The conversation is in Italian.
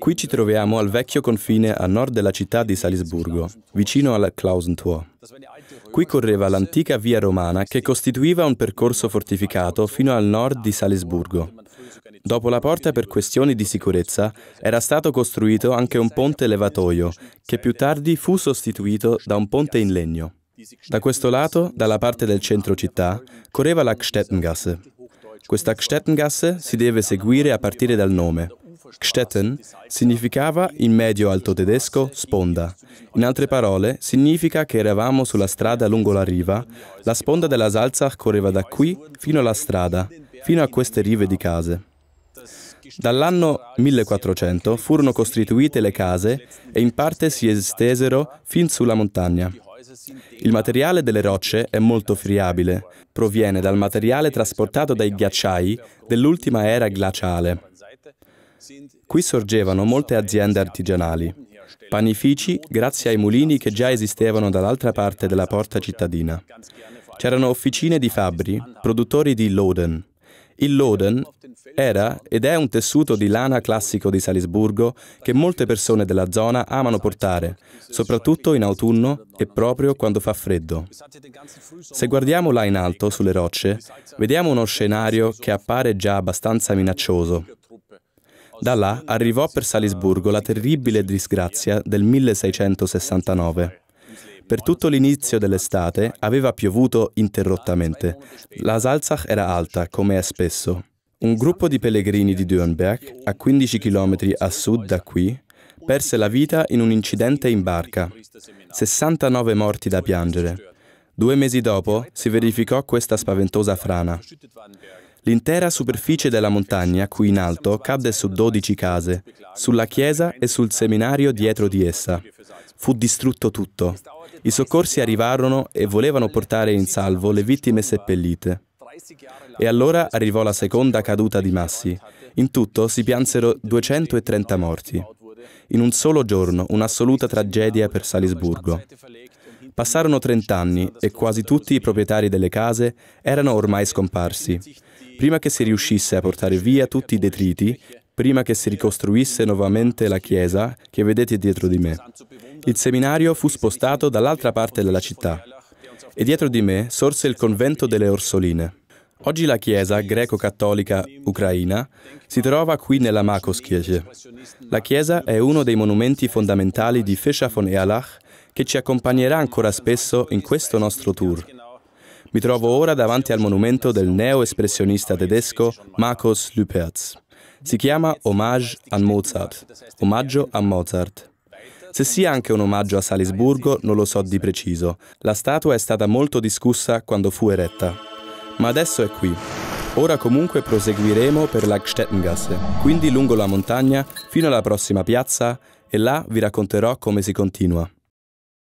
Qui ci troviamo al vecchio confine a nord della città di Salisburgo, vicino al Klausentor. Qui correva l'antica via romana che costituiva un percorso fortificato fino al nord di Salisburgo. Dopo la porta per questioni di sicurezza era stato costruito anche un ponte levatoio che più tardi fu sostituito da un ponte in legno. Da questo lato, dalla parte del centro città, correva la Gstättengasse. Questa Gstättengasse si deve seguire a partire dal nome, Gstetten significava in medio-alto tedesco sponda. In altre parole, significa che eravamo sulla strada lungo la riva. La sponda della Salzach correva da qui fino alla strada, fino a queste rive di case. Dall'anno 1400 furono costituite le case e in parte si estesero fin sulla montagna. Il materiale delle rocce è molto friabile, proviene dal materiale trasportato dai ghiacciai dell'ultima era glaciale. Qui sorgevano molte aziende artigianali, panifici grazie ai mulini che già esistevano dall'altra parte della porta cittadina. C'erano officine di fabbri, produttori di Loden. Il Loden era ed è un tessuto di lana classico di Salisburgo che molte persone della zona amano portare, soprattutto in autunno e proprio quando fa freddo. Se guardiamo là in alto, sulle rocce, vediamo uno scenario che appare già abbastanza minaccioso. Da là arrivò per Salisburgo la terribile disgrazia del 1669. Per tutto l'inizio dell'estate aveva piovuto interrottamente. La Salzach era alta, come è spesso. Un gruppo di pellegrini di Dürnberg, a 15 km a sud da qui, perse la vita in un incidente in barca. 69 morti da piangere. Due mesi dopo si verificò questa spaventosa frana. L'intera superficie della montagna qui in alto cadde su 12 case, sulla chiesa e sul seminario dietro di essa. Fu distrutto tutto. I soccorsi arrivarono e volevano portare in salvo le vittime seppellite. E allora arrivò la seconda caduta di massi. In tutto si piansero 230 morti. In un solo giorno, un'assoluta tragedia per Salisburgo. Passarono 30 anni e quasi tutti i proprietari delle case erano ormai scomparsi prima che si riuscisse a portare via tutti i detriti, prima che si ricostruisse nuovamente la chiesa che vedete dietro di me. Il seminario fu spostato dall'altra parte della città e dietro di me sorse il convento delle Orsoline. Oggi la chiesa greco-cattolica ucraina si trova qui nella Makoskirche. La chiesa è uno dei monumenti fondamentali di Fesha von Erlach che ci accompagnerà ancora spesso in questo nostro tour. Mi trovo ora davanti al monumento del neo-espressionista tedesco Markus Lüpertz. Si chiama Homage an Mozart, omaggio a Mozart. Se sia anche un omaggio a Salisburgo non lo so di preciso. La statua è stata molto discussa quando fu eretta. Ma adesso è qui. Ora comunque proseguiremo per la Gstettengasse, quindi lungo la montagna fino alla prossima piazza e là vi racconterò come si continua.